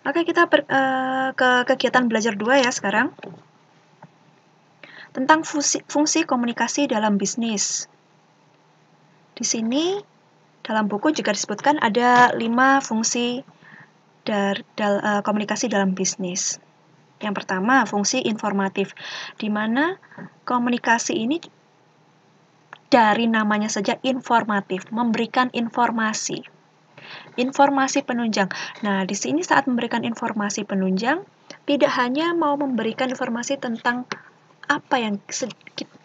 Oke, kita per, uh, eh, ke kegiatan belajar dua ya sekarang. Tentang fungsi, fungsi komunikasi dalam bisnis. Di sini, dalam buku juga disebutkan ada lima fungsi dar, dal, uh, komunikasi dalam bisnis. Yang pertama, fungsi informatif, di mana komunikasi ini dari namanya saja informatif, memberikan informasi. Informasi penunjang. Nah, di sini saat memberikan informasi penunjang, tidak hanya mau memberikan informasi tentang apa yang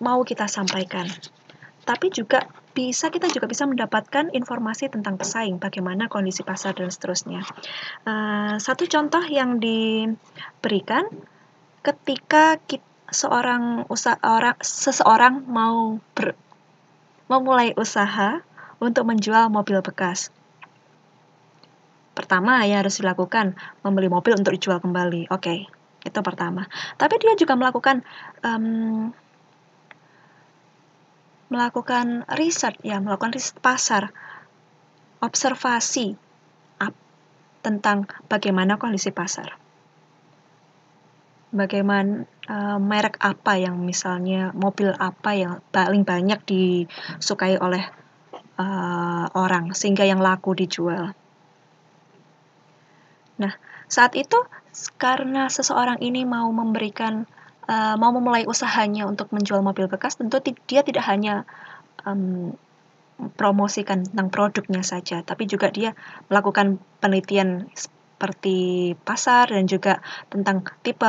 mau kita sampaikan, tapi juga bisa kita juga bisa mendapatkan informasi tentang pesaing, bagaimana kondisi pasar dan seterusnya. Uh, satu contoh yang diberikan ketika kita, seorang usaha orang seseorang mau ber, memulai usaha untuk menjual mobil bekas. Pertama yang harus dilakukan membeli mobil untuk dijual kembali. Oke, okay, itu pertama. Tapi dia juga melakukan um, melakukan riset ya, melakukan riset pasar, observasi up, tentang bagaimana kondisi pasar. Bagaimana uh, merek apa yang misalnya mobil apa yang paling banyak disukai oleh uh, orang sehingga yang laku dijual Nah, saat itu karena seseorang ini mau memberikan uh, mau memulai usahanya untuk menjual mobil bekas, tentu dia tidak hanya um, promosikan tentang produknya saja, tapi juga dia melakukan penelitian seperti pasar dan juga tentang tipe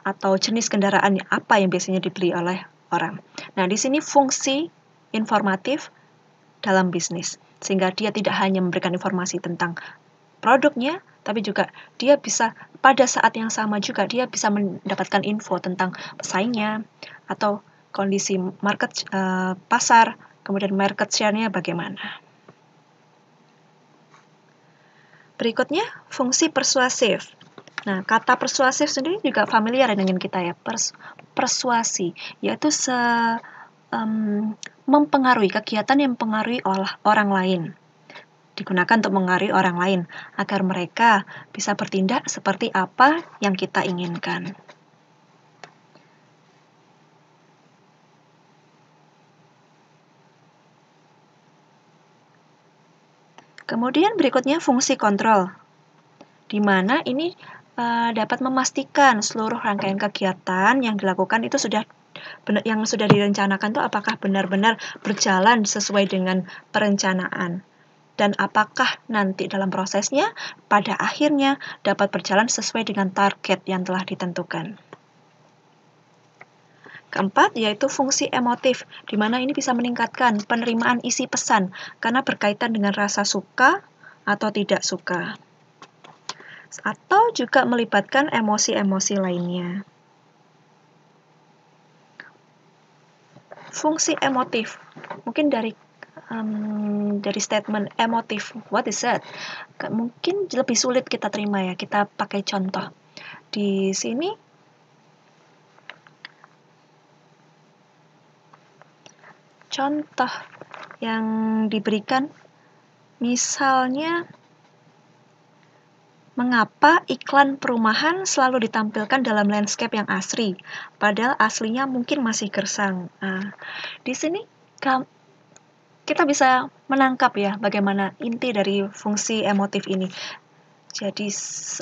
atau jenis kendaraan apa yang biasanya dibeli oleh orang. Nah, di sini fungsi informatif dalam bisnis, sehingga dia tidak hanya memberikan informasi tentang produknya, tapi juga dia bisa pada saat yang sama juga dia bisa mendapatkan info tentang pesaingnya atau kondisi market uh, pasar, kemudian market share-nya bagaimana. Berikutnya, fungsi persuasif. Nah, kata persuasif sendiri juga familiar dengan kita ya, pers persuasi, yaitu se um, mempengaruhi kegiatan yang mempengaruhi orang lain digunakan untuk mengaruhi orang lain agar mereka bisa bertindak seperti apa yang kita inginkan. Kemudian berikutnya fungsi kontrol, di mana ini e, dapat memastikan seluruh rangkaian kegiatan yang dilakukan itu sudah yang sudah direncanakan itu apakah benar-benar berjalan sesuai dengan perencanaan dan apakah nanti dalam prosesnya pada akhirnya dapat berjalan sesuai dengan target yang telah ditentukan. Keempat, yaitu fungsi emotif, di mana ini bisa meningkatkan penerimaan isi pesan karena berkaitan dengan rasa suka atau tidak suka. Atau juga melibatkan emosi-emosi lainnya. Fungsi emotif, mungkin dari um, dari statement emotif what is that mungkin lebih sulit kita terima ya kita pakai contoh di sini contoh yang diberikan misalnya Mengapa iklan perumahan selalu ditampilkan dalam landscape yang asri, padahal aslinya mungkin masih gersang? Nah, di sini kita bisa menangkap ya bagaimana inti dari fungsi emotif ini. Jadi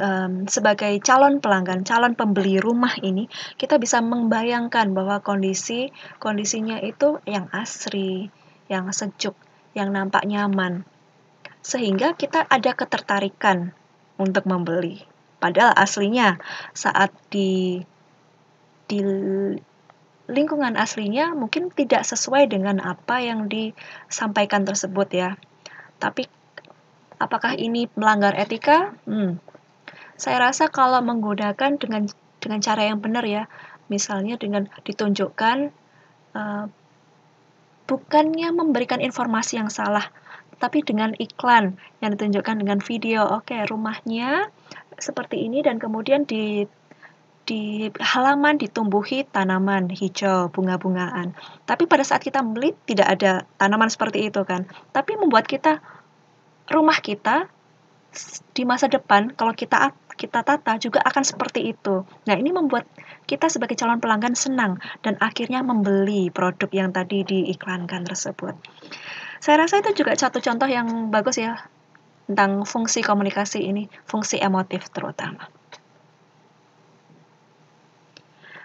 um, sebagai calon pelanggan, calon pembeli rumah ini, kita bisa membayangkan bahwa kondisi kondisinya itu yang asri, yang sejuk, yang nampak nyaman. Sehingga kita ada ketertarikan untuk membeli. Padahal aslinya saat di di lingkungan aslinya mungkin tidak sesuai dengan apa yang disampaikan tersebut ya. Tapi apakah ini melanggar etika? Hmm. Saya rasa kalau menggunakan dengan dengan cara yang benar ya, misalnya dengan ditunjukkan uh, bukannya memberikan informasi yang salah, tapi dengan iklan yang ditunjukkan dengan video. Oke, rumahnya seperti ini dan kemudian di di halaman ditumbuhi tanaman hijau, bunga-bungaan. Tapi pada saat kita beli tidak ada tanaman seperti itu kan. Tapi membuat kita rumah kita di masa depan kalau kita kita tata juga akan seperti itu. Nah, ini membuat kita sebagai calon pelanggan senang dan akhirnya membeli produk yang tadi diiklankan tersebut. Saya rasa itu juga satu contoh yang bagus ya tentang fungsi komunikasi ini, fungsi emotif terutama.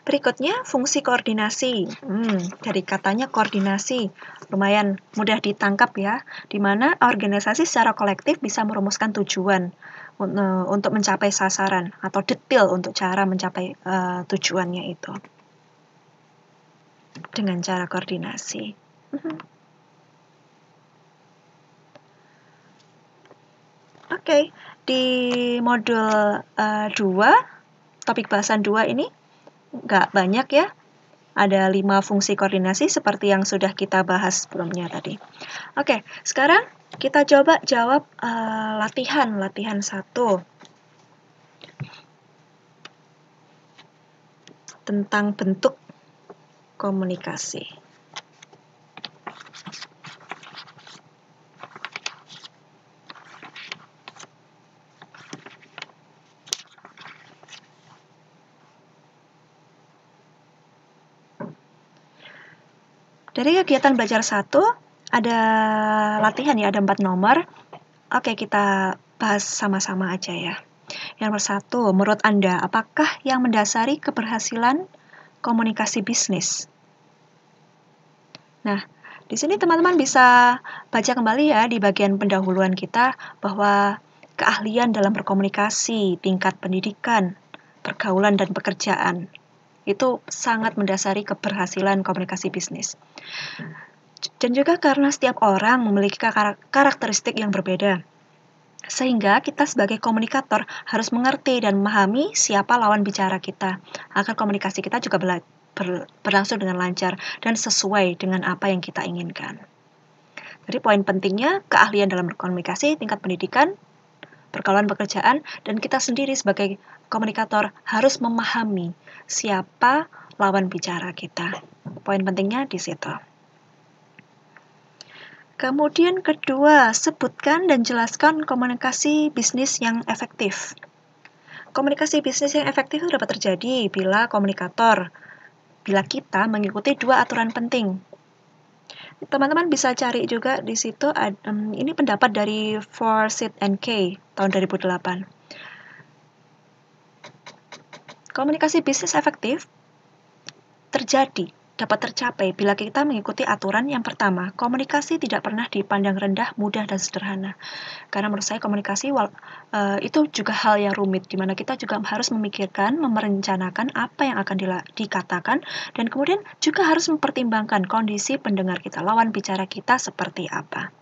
Berikutnya fungsi koordinasi. Hmm, dari katanya koordinasi, lumayan mudah ditangkap ya, di mana organisasi secara kolektif bisa merumuskan tujuan e, untuk mencapai sasaran atau detail untuk cara mencapai uh, tujuannya itu dengan cara koordinasi. Hmm. Oke, okay. di modul uh, topik bahasan 2 ini nggak banyak ya. Ada lima fungsi koordinasi seperti yang sudah kita bahas sebelumnya tadi. Oke, sekarang kita coba jawab uh, latihan, latihan satu. Tentang bentuk komunikasi. Dari kegiatan belajar satu, ada latihan ya, ada empat nomor. Oke, kita bahas sama-sama aja ya. Yang satu, menurut Anda, apakah yang mendasari keberhasilan komunikasi bisnis? Nah, di sini teman-teman bisa baca kembali ya di bagian pendahuluan kita bahwa keahlian dalam berkomunikasi, tingkat pendidikan, pergaulan, dan pekerjaan itu sangat mendasari keberhasilan komunikasi bisnis. Dan juga karena setiap orang memiliki karakteristik yang berbeda. Sehingga kita sebagai komunikator harus mengerti dan memahami siapa lawan bicara kita, agar komunikasi kita juga berlangsung dengan lancar dan sesuai dengan apa yang kita inginkan. Jadi poin pentingnya keahlian dalam berkomunikasi, tingkat pendidikan, perkawinan pekerjaan dan kita sendiri sebagai komunikator harus memahami siapa lawan bicara kita. Poin pentingnya di situ. Kemudian kedua, sebutkan dan jelaskan komunikasi bisnis yang efektif. Komunikasi bisnis yang efektif dapat terjadi bila komunikator, bila kita mengikuti dua aturan penting, teman-teman bisa cari juga di situ um, ini pendapat dari Forsyth and K tahun 2008. Komunikasi bisnis efektif terjadi dapat tercapai bila kita mengikuti aturan yang pertama, komunikasi tidak pernah dipandang rendah, mudah, dan sederhana. Karena menurut saya komunikasi wal, uh, itu juga hal yang rumit, di mana kita juga harus memikirkan, memerencanakan apa yang akan dikatakan, dan kemudian juga harus mempertimbangkan kondisi pendengar kita, lawan bicara kita seperti apa.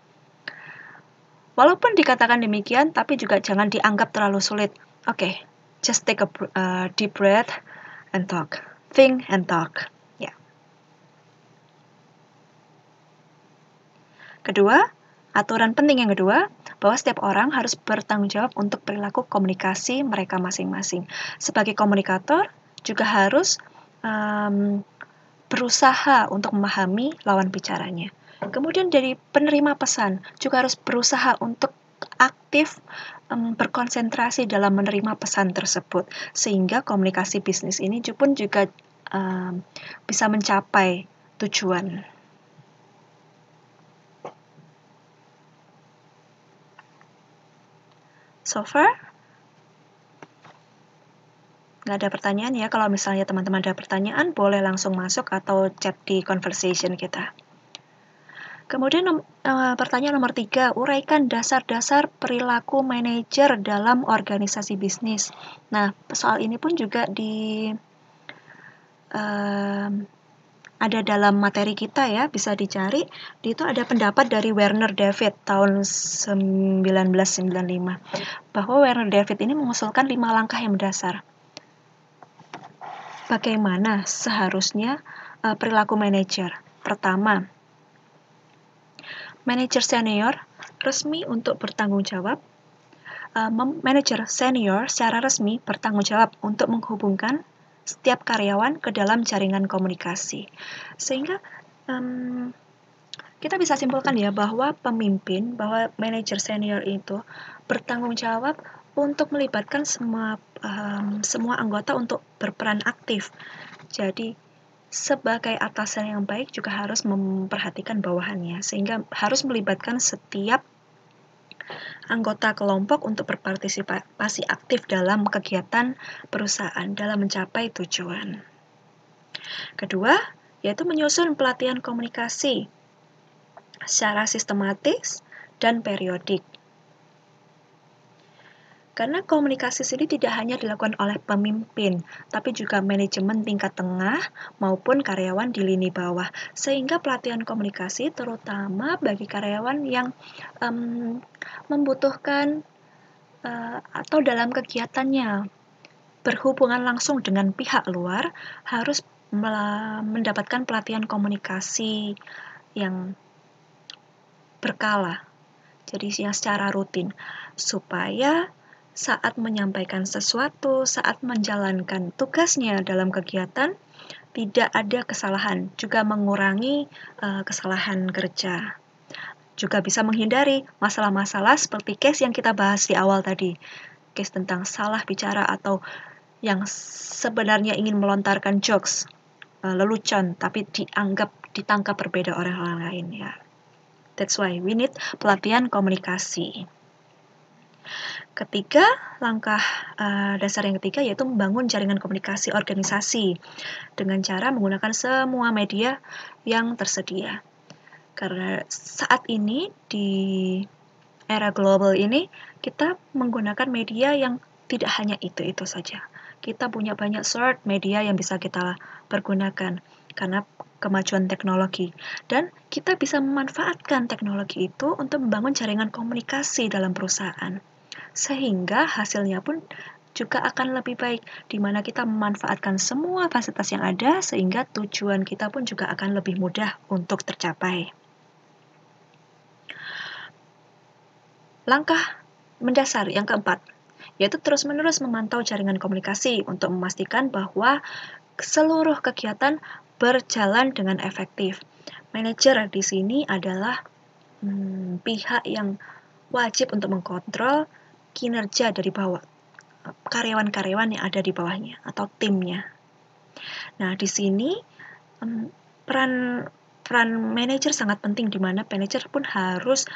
Walaupun dikatakan demikian, tapi juga jangan dianggap terlalu sulit. Oke, okay, just take a uh, deep breath and talk. Think and talk. Kedua, aturan penting yang kedua, bahwa setiap orang harus bertanggung jawab untuk perilaku komunikasi mereka masing-masing. Sebagai komunikator, juga harus um, berusaha untuk memahami lawan bicaranya. Kemudian dari penerima pesan juga harus berusaha untuk aktif um, berkonsentrasi dalam menerima pesan tersebut sehingga komunikasi bisnis ini pun juga um, bisa mencapai tujuan. so far? Nggak ada pertanyaan ya. Kalau misalnya teman-teman ada pertanyaan, boleh langsung masuk atau chat di conversation kita. Kemudian eh, pertanyaan nomor tiga, uraikan dasar-dasar perilaku manajer dalam organisasi bisnis. Nah, soal ini pun juga di um, ada dalam materi kita ya, bisa dicari. Di itu ada pendapat dari Werner David tahun 1995 bahwa Werner David ini mengusulkan lima langkah yang mendasar. Bagaimana seharusnya uh, perilaku manajer? Pertama, manajer senior resmi untuk bertanggung jawab. Uh, manajer senior secara resmi bertanggung jawab untuk menghubungkan setiap karyawan ke dalam jaringan komunikasi. Sehingga um, kita bisa simpulkan ya bahwa pemimpin, bahwa manajer senior itu bertanggung jawab untuk melibatkan semua um, semua anggota untuk berperan aktif. Jadi sebagai atasan yang baik juga harus memperhatikan bawahannya sehingga harus melibatkan setiap anggota kelompok untuk berpartisipasi aktif dalam kegiatan perusahaan dalam mencapai tujuan. Kedua, yaitu menyusun pelatihan komunikasi secara sistematis dan periodik. Karena komunikasi sendiri tidak hanya dilakukan oleh pemimpin, tapi juga manajemen tingkat tengah maupun karyawan di lini bawah. Sehingga pelatihan komunikasi terutama bagi karyawan yang um, membutuhkan uh, atau dalam kegiatannya berhubungan langsung dengan pihak luar harus mendapatkan pelatihan komunikasi yang berkala. Jadi yang secara rutin supaya saat menyampaikan sesuatu, saat menjalankan tugasnya dalam kegiatan, tidak ada kesalahan, juga mengurangi uh, kesalahan kerja. Juga bisa menghindari masalah-masalah seperti case yang kita bahas di awal tadi, case tentang salah bicara atau yang sebenarnya ingin melontarkan jokes, uh, lelucon, tapi dianggap ditangkap berbeda oleh orang lain ya. That's why we need pelatihan komunikasi. Ketiga, langkah eh, dasar yang ketiga yaitu membangun jaringan komunikasi organisasi dengan cara menggunakan semua media yang tersedia. Karena saat ini di era global ini kita menggunakan media yang tidak hanya itu-itu saja. Kita punya banyak sort media yang bisa kita pergunakan karena kemajuan teknologi. Dan kita bisa memanfaatkan teknologi itu untuk membangun jaringan komunikasi dalam perusahaan sehingga hasilnya pun juga akan lebih baik, di mana kita memanfaatkan semua fasilitas yang ada, sehingga tujuan kita pun juga akan lebih mudah untuk tercapai. Langkah mendasar yang keempat, yaitu terus-menerus memantau jaringan komunikasi untuk memastikan bahwa seluruh kegiatan berjalan dengan efektif. Manajer di sini adalah hmm, pihak yang wajib untuk mengkontrol kinerja dari bawah karyawan-karyawan yang ada di bawahnya atau timnya. Nah, di sini peran peran manajer sangat penting di mana manajer pun harus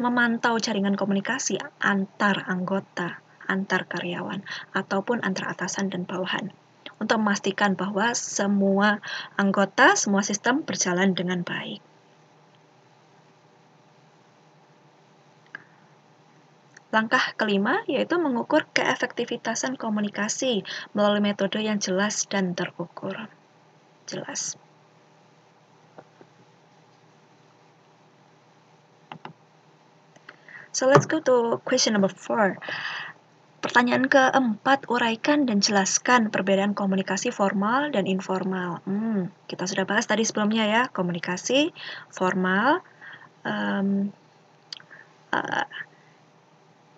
memantau jaringan komunikasi antar anggota, antar karyawan ataupun antar atasan dan bawahan untuk memastikan bahwa semua anggota, semua sistem berjalan dengan baik. Langkah kelima yaitu mengukur keefektivitasan komunikasi melalui metode yang jelas dan terukur. Jelas. So let's go to question number four. Pertanyaan keempat, uraikan dan jelaskan perbedaan komunikasi formal dan informal. Hmm, kita sudah bahas tadi sebelumnya ya, komunikasi formal, um, uh,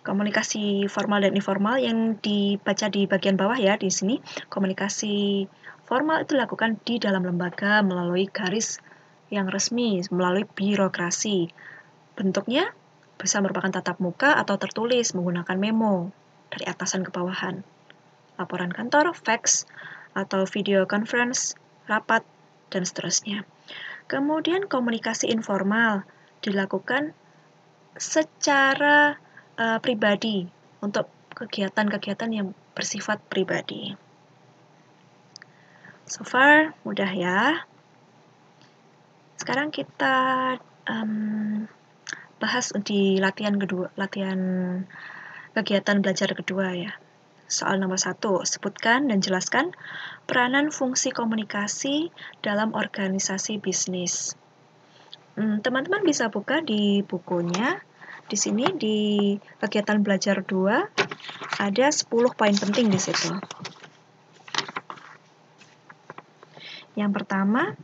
komunikasi formal dan informal yang dibaca di bagian bawah ya di sini. Komunikasi formal itu dilakukan di dalam lembaga melalui garis yang resmi, melalui birokrasi. Bentuknya bisa merupakan tatap muka atau tertulis menggunakan memo dari atasan ke bawahan. Laporan kantor, fax, atau video conference, rapat, dan seterusnya. Kemudian komunikasi informal dilakukan secara uh, pribadi untuk kegiatan-kegiatan yang bersifat pribadi. So far mudah ya. Sekarang kita um, bahas di latihan kedua, latihan kegiatan belajar kedua ya. Soal nomor satu, sebutkan dan jelaskan peranan fungsi komunikasi dalam organisasi bisnis. Hmm, teman-teman hmm, bisa buka di bukunya di sini di kegiatan belajar 2 ada 10 poin penting di situ. Yang pertama,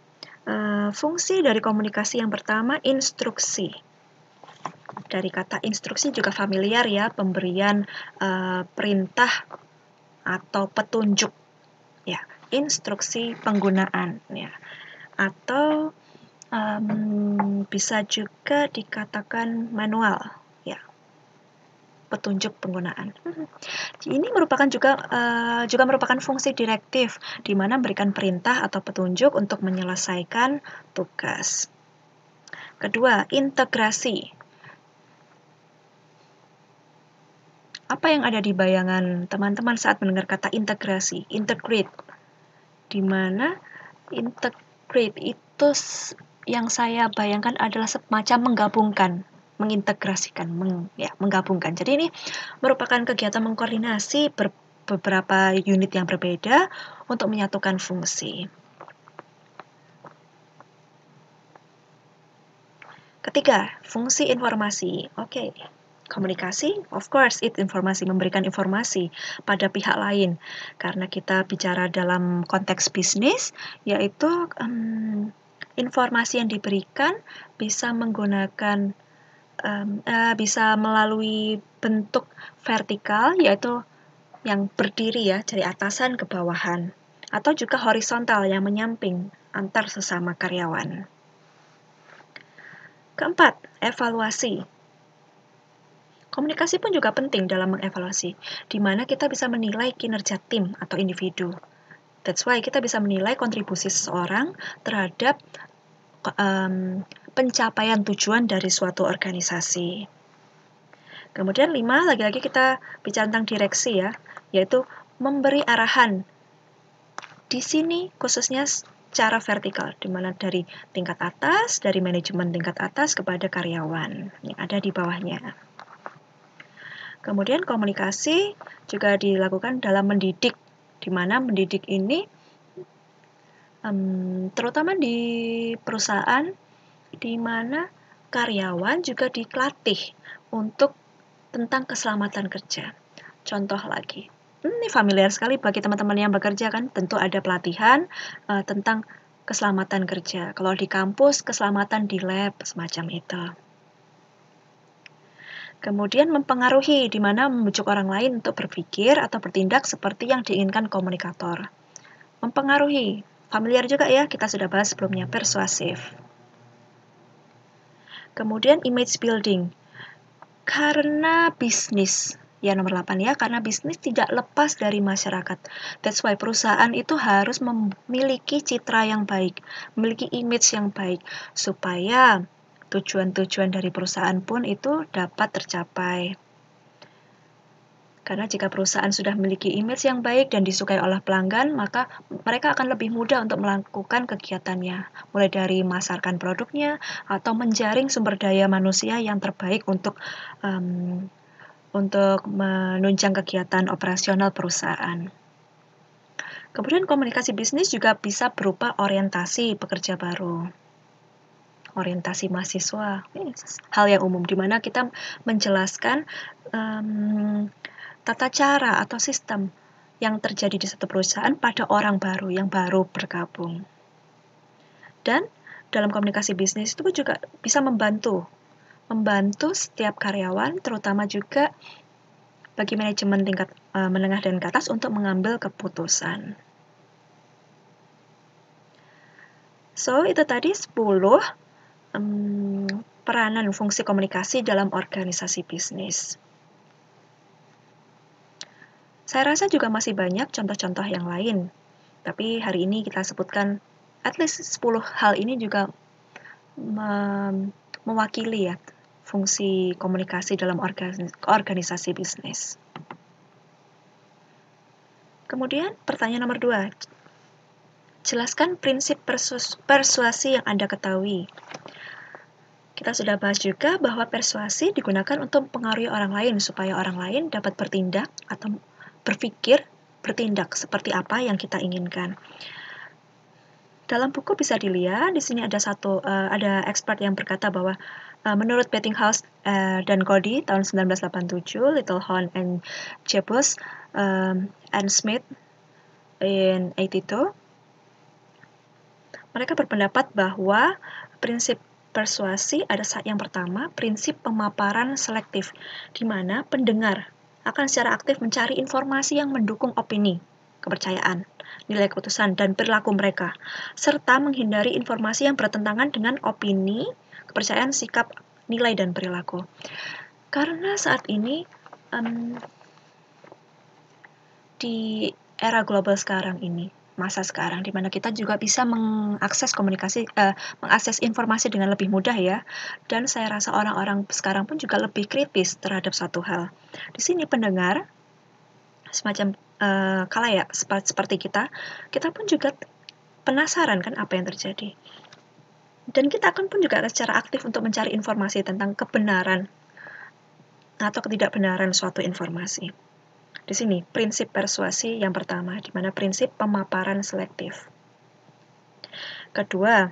eh, fungsi dari komunikasi yang pertama instruksi. Dari kata instruksi juga familiar ya, pemberian eh, perintah atau petunjuk. Ya, instruksi penggunaan ya. Atau um, bisa juga dikatakan manual ya petunjuk penggunaan mm-hmm. ini merupakan juga uh, juga merupakan fungsi direktif di mana memberikan perintah atau petunjuk untuk menyelesaikan tugas kedua integrasi apa yang ada di bayangan teman-teman saat mendengar kata integrasi integrate di mana integrate itu yang saya bayangkan adalah semacam menggabungkan mengintegrasikan, meng, ya, menggabungkan. Jadi ini merupakan kegiatan mengkoordinasi ber, beberapa unit yang berbeda untuk menyatukan fungsi. Ketiga, fungsi informasi. Oke. Okay. Komunikasi, of course, it informasi, memberikan informasi pada pihak lain. Karena kita bicara dalam konteks bisnis, yaitu um, informasi yang diberikan bisa menggunakan um, uh, bisa melalui bentuk vertikal yaitu yang berdiri ya dari atasan ke bawahan atau juga horizontal yang menyamping antar sesama karyawan. Keempat, evaluasi. Komunikasi pun juga penting dalam mengevaluasi, di mana kita bisa menilai kinerja tim atau individu. That's why kita bisa menilai kontribusi seseorang terhadap um, pencapaian tujuan dari suatu organisasi. Kemudian lima, lagi-lagi kita bicara tentang direksi ya, yaitu memberi arahan. Di sini khususnya secara vertikal, di mana dari tingkat atas, dari manajemen tingkat atas kepada karyawan yang ada di bawahnya. Kemudian komunikasi juga dilakukan dalam mendidik di mana mendidik ini um, terutama di perusahaan di mana karyawan juga dilatih untuk tentang keselamatan kerja. Contoh lagi, hmm, ini familiar sekali bagi teman-teman yang bekerja kan, tentu ada pelatihan uh, tentang keselamatan kerja. Kalau di kampus, keselamatan di lab, semacam itu kemudian mempengaruhi di mana membujuk orang lain untuk berpikir atau bertindak seperti yang diinginkan komunikator. Mempengaruhi, familiar juga ya, kita sudah bahas sebelumnya, persuasif. Kemudian image building. Karena bisnis, ya nomor 8 ya, karena bisnis tidak lepas dari masyarakat. That's why perusahaan itu harus memiliki citra yang baik, memiliki image yang baik supaya tujuan-tujuan dari perusahaan pun itu dapat tercapai. Karena jika perusahaan sudah memiliki image yang baik dan disukai oleh pelanggan, maka mereka akan lebih mudah untuk melakukan kegiatannya, mulai dari memasarkan produknya atau menjaring sumber daya manusia yang terbaik untuk um, untuk menunjang kegiatan operasional perusahaan. Kemudian komunikasi bisnis juga bisa berupa orientasi pekerja baru orientasi mahasiswa. Hal yang umum di mana kita menjelaskan um, tata cara atau sistem yang terjadi di satu perusahaan pada orang baru yang baru bergabung. Dan dalam komunikasi bisnis itu juga bisa membantu membantu setiap karyawan terutama juga bagi manajemen tingkat e, menengah dan ke atas untuk mengambil keputusan. So, itu tadi 10 um, peranan fungsi komunikasi dalam organisasi bisnis. Saya rasa juga masih banyak contoh-contoh yang lain, tapi hari ini kita sebutkan at least 10 hal ini juga mewakili ya fungsi komunikasi dalam organisasi bisnis. Kemudian pertanyaan nomor dua, jelaskan prinsip persuasi yang Anda ketahui kita sudah bahas juga bahwa persuasi digunakan untuk mempengaruhi orang lain supaya orang lain dapat bertindak atau berpikir bertindak seperti apa yang kita inginkan. Dalam buku bisa dilihat di sini ada satu uh, ada expert yang berkata bahwa uh, menurut Bettinghouse uh, eh, dan Cody tahun 1987, Little and Jebus um, and Smith in 82 mereka berpendapat bahwa prinsip persuasi ada saat yang pertama prinsip pemaparan selektif, di mana pendengar akan secara aktif mencari informasi yang mendukung opini, kepercayaan, nilai keputusan, dan perilaku mereka, serta menghindari informasi yang bertentangan dengan opini, kepercayaan, sikap, nilai, dan perilaku. Karena saat ini um, di era global sekarang ini, masa sekarang di mana kita juga bisa mengakses komunikasi eh, mengakses informasi dengan lebih mudah ya dan saya rasa orang-orang sekarang pun juga lebih kritis terhadap satu hal di sini pendengar semacam eh, kala ya seperti kita kita pun juga penasaran kan apa yang terjadi dan kita akan pun juga secara aktif untuk mencari informasi tentang kebenaran atau ketidakbenaran suatu informasi. Di sini, prinsip persuasi yang pertama, di mana prinsip pemaparan selektif. Kedua,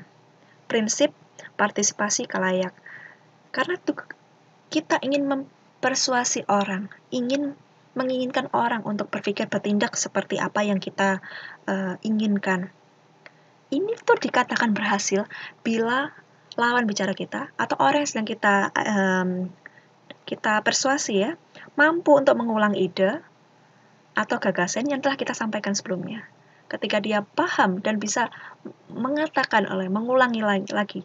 prinsip partisipasi kelayak Karena kita ingin mempersuasi orang, ingin menginginkan orang untuk berpikir bertindak seperti apa yang kita uh, inginkan. Ini tuh dikatakan berhasil bila lawan bicara kita atau orang yang sedang kita um, kita persuasi ya mampu untuk mengulang ide, atau gagasan yang telah kita sampaikan sebelumnya. Ketika dia paham dan bisa mengatakan oleh mengulangi lagi,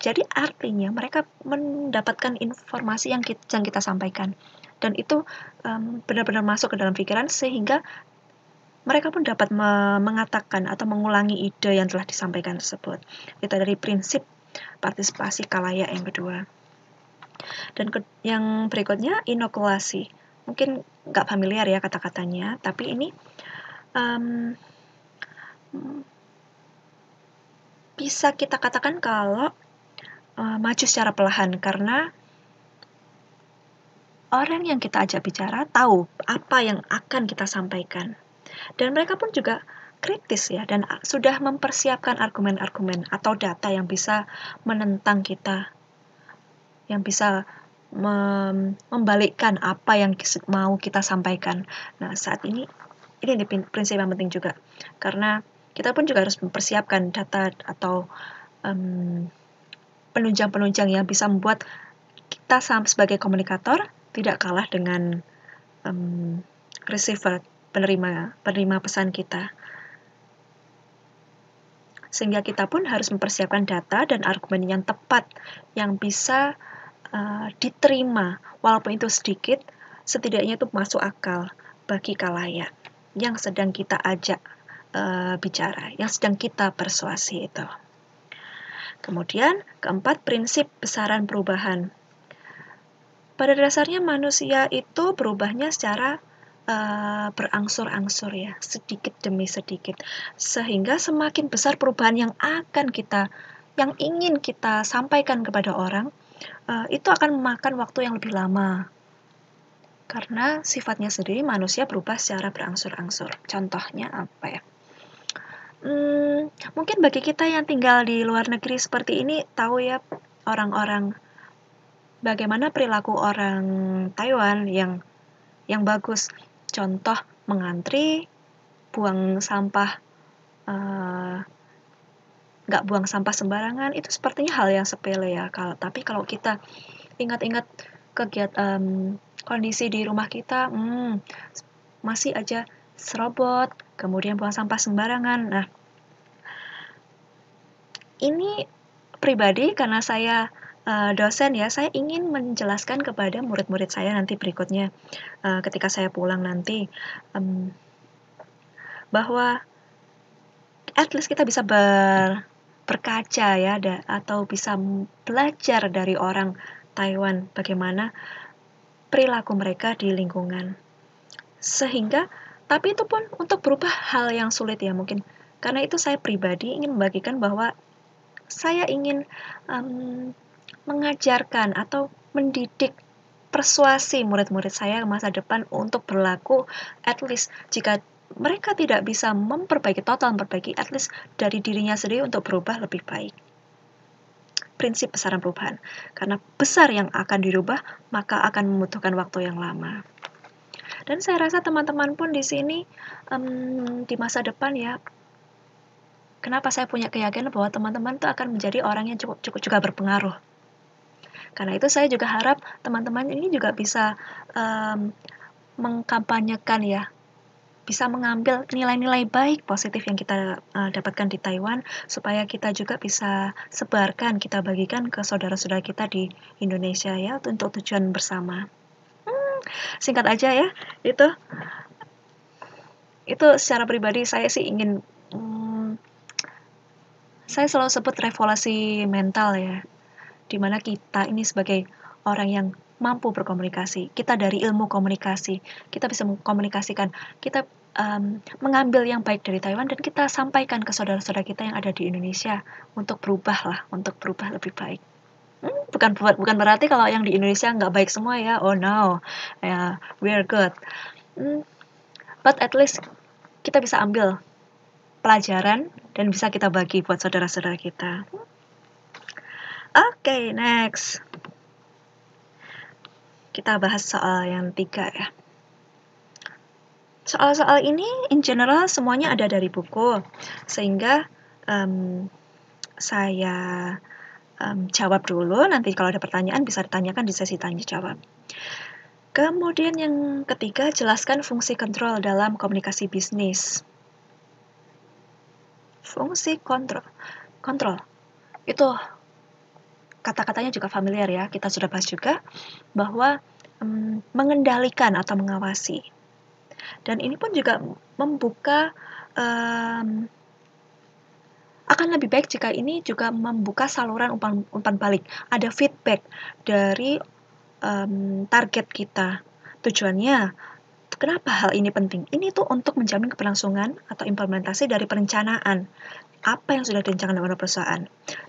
jadi artinya mereka mendapatkan informasi yang kita, yang kita sampaikan dan itu benar benar-benar masuk ke dalam pikiran sehingga mereka pun dapat me mengatakan atau mengulangi ide yang telah disampaikan tersebut. Itu dari prinsip partisipasi kalaya yang kedua. Dan ke yang berikutnya inokulasi mungkin nggak familiar ya kata-katanya, tapi ini um, bisa kita katakan kalau uh, maju secara perlahan karena orang yang kita ajak bicara tahu apa yang akan kita sampaikan dan mereka pun juga kritis ya dan sudah mempersiapkan argumen-argumen atau data yang bisa menentang kita yang bisa membalikkan apa yang mau kita sampaikan. Nah, saat ini ini di prinsip yang penting juga karena kita pun juga harus mempersiapkan data atau penunjang mmm, penunjang-penunjang yang bisa membuat kita sebagai komunikator tidak kalah dengan um, receiver penerima penerima pesan kita sehingga kita pun harus mempersiapkan data dan argumen yang tepat yang bisa Eh, diterima walaupun itu sedikit setidaknya itu masuk akal bagi kalayak yang sedang kita ajak e, bicara yang sedang kita persuasi itu kemudian keempat prinsip besaran perubahan pada dasarnya manusia itu berubahnya secara e, berangsur-angsur ya, sedikit demi sedikit. Sehingga semakin besar perubahan yang akan kita yang ingin kita sampaikan kepada orang, Eh, itu akan memakan waktu yang lebih lama. Karena sifatnya sendiri manusia berubah secara berangsur-angsur. Contohnya apa ya? Hmm, mungkin bagi kita yang tinggal di luar negeri seperti ini tahu ya orang-orang bagaimana perilaku orang Taiwan yang yang bagus. Contoh mengantri, buang sampah uh, nggak buang sampah sembarangan itu sepertinya hal yang sepele ya kalau tapi kalau kita ingat-ingat kegiatan um, kondisi di rumah kita hmm, masih aja serobot kemudian buang sampah sembarangan nah ini pribadi karena saya e, dosen ya saya ingin menjelaskan kepada murid-murid saya nanti berikutnya e, ketika saya pulang nanti bahwa at least kita bisa ber berkaca ya da, atau bisa belajar dari orang Taiwan bagaimana perilaku mereka di lingkungan. Sehingga tapi itu pun untuk berubah hal yang sulit ya mungkin. Karena itu saya pribadi ingin membagikan bahwa saya ingin um, mengajarkan atau mendidik persuasi murid-murid saya masa depan untuk berlaku at least jika mereka tidak bisa memperbaiki total memperbaiki at least dari dirinya sendiri untuk berubah lebih baik prinsip besaran perubahan karena besar yang akan dirubah maka akan membutuhkan waktu yang lama dan saya rasa teman-teman pun di sini um, di masa depan ya kenapa saya punya keyakinan bahwa teman-teman itu akan menjadi orang yang cukup cukup juga berpengaruh karena itu saya juga harap teman-teman ini juga bisa um, mengkampanyekan ya bisa mengambil nilai-nilai baik positif yang kita uh, dapatkan di Taiwan supaya kita juga bisa sebarkan kita bagikan ke saudara-saudara kita di Indonesia ya untuk tujuan bersama hmm, singkat aja ya itu itu secara pribadi saya sih ingin hmm, saya selalu sebut revolusi mental ya dimana kita ini sebagai orang yang mampu berkomunikasi, kita dari ilmu komunikasi, kita bisa mengkomunikasikan, kita um, mengambil yang baik dari Taiwan dan kita sampaikan ke saudara-saudara kita yang ada di Indonesia untuk berubah lah, untuk berubah lebih baik. Hmm, bukan bukan berarti kalau yang di Indonesia nggak baik semua ya, oh no, yeah, we are good. Hmm, but at least kita bisa ambil pelajaran dan bisa kita bagi buat saudara-saudara kita. Oke, okay, next kita bahas soal yang tiga ya. Soal-soal ini in general semuanya ada dari buku, sehingga um, saya um, jawab dulu. Nanti kalau ada pertanyaan bisa ditanyakan di sesi tanya jawab. Kemudian yang ketiga, jelaskan fungsi kontrol dalam komunikasi bisnis. Fungsi kontrol, kontrol itu kata-katanya juga familiar ya, kita sudah bahas juga bahwa um, mengendalikan atau mengawasi. Dan ini pun juga membuka um, akan lebih baik jika ini juga membuka saluran umpan umpan balik. Ada feedback dari um, target kita. Tujuannya kenapa hal ini penting? Ini tuh untuk menjamin keberlangsungan atau implementasi dari perencanaan apa yang sudah direncanakan oleh perusahaan,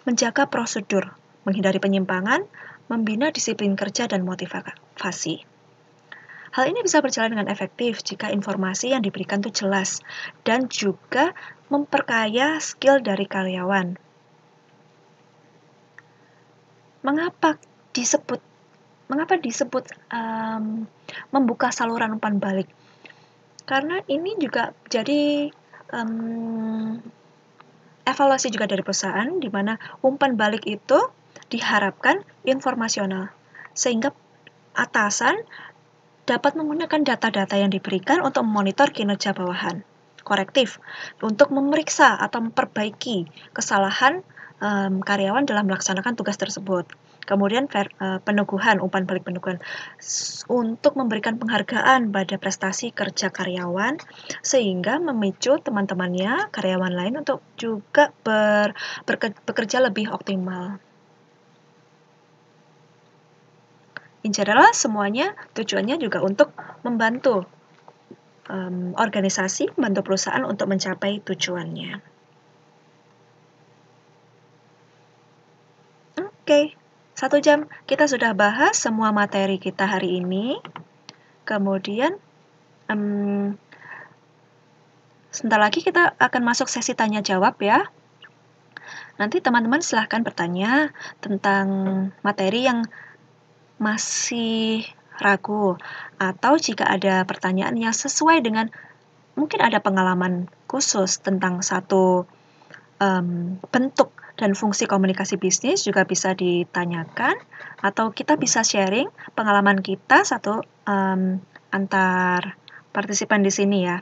menjaga prosedur, menghindari penyimpangan, membina disiplin kerja dan motivasi. Hal ini bisa berjalan dengan efektif jika informasi yang diberikan itu jelas dan juga memperkaya skill dari karyawan. Mengapa disebut mengapa disebut um, membuka saluran umpan balik? Karena ini juga jadi um, evaluasi juga dari perusahaan di mana umpan balik itu diharapkan informasional, sehingga atasan dapat menggunakan data-data yang diberikan untuk memonitor kinerja bawahan. Korektif untuk memeriksa atau memperbaiki kesalahan um, karyawan dalam melaksanakan tugas tersebut. Kemudian ver, uh, peneguhan, umpan balik peneguhan untuk memberikan penghargaan pada prestasi kerja karyawan sehingga memicu teman-temannya karyawan lain untuk juga ber, ber, bekerja lebih optimal. in general semuanya tujuannya juga untuk membantu um, organisasi, membantu perusahaan untuk mencapai tujuannya. Oke, okay. satu jam kita sudah bahas semua materi kita hari ini. Kemudian, um, sebentar lagi kita akan masuk sesi tanya jawab ya. Nanti teman-teman silahkan bertanya tentang materi yang masih ragu atau jika ada pertanyaan yang sesuai dengan mungkin ada pengalaman khusus tentang satu um, bentuk dan fungsi komunikasi bisnis juga bisa ditanyakan atau kita bisa sharing pengalaman kita satu um, antar partisipan di sini ya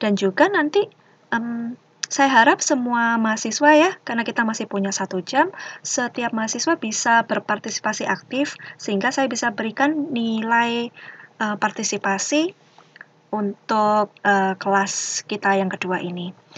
dan juga nanti um, saya harap semua mahasiswa ya, karena kita masih punya satu jam, setiap mahasiswa bisa berpartisipasi aktif, sehingga saya bisa berikan nilai uh, partisipasi untuk uh, kelas kita yang kedua ini.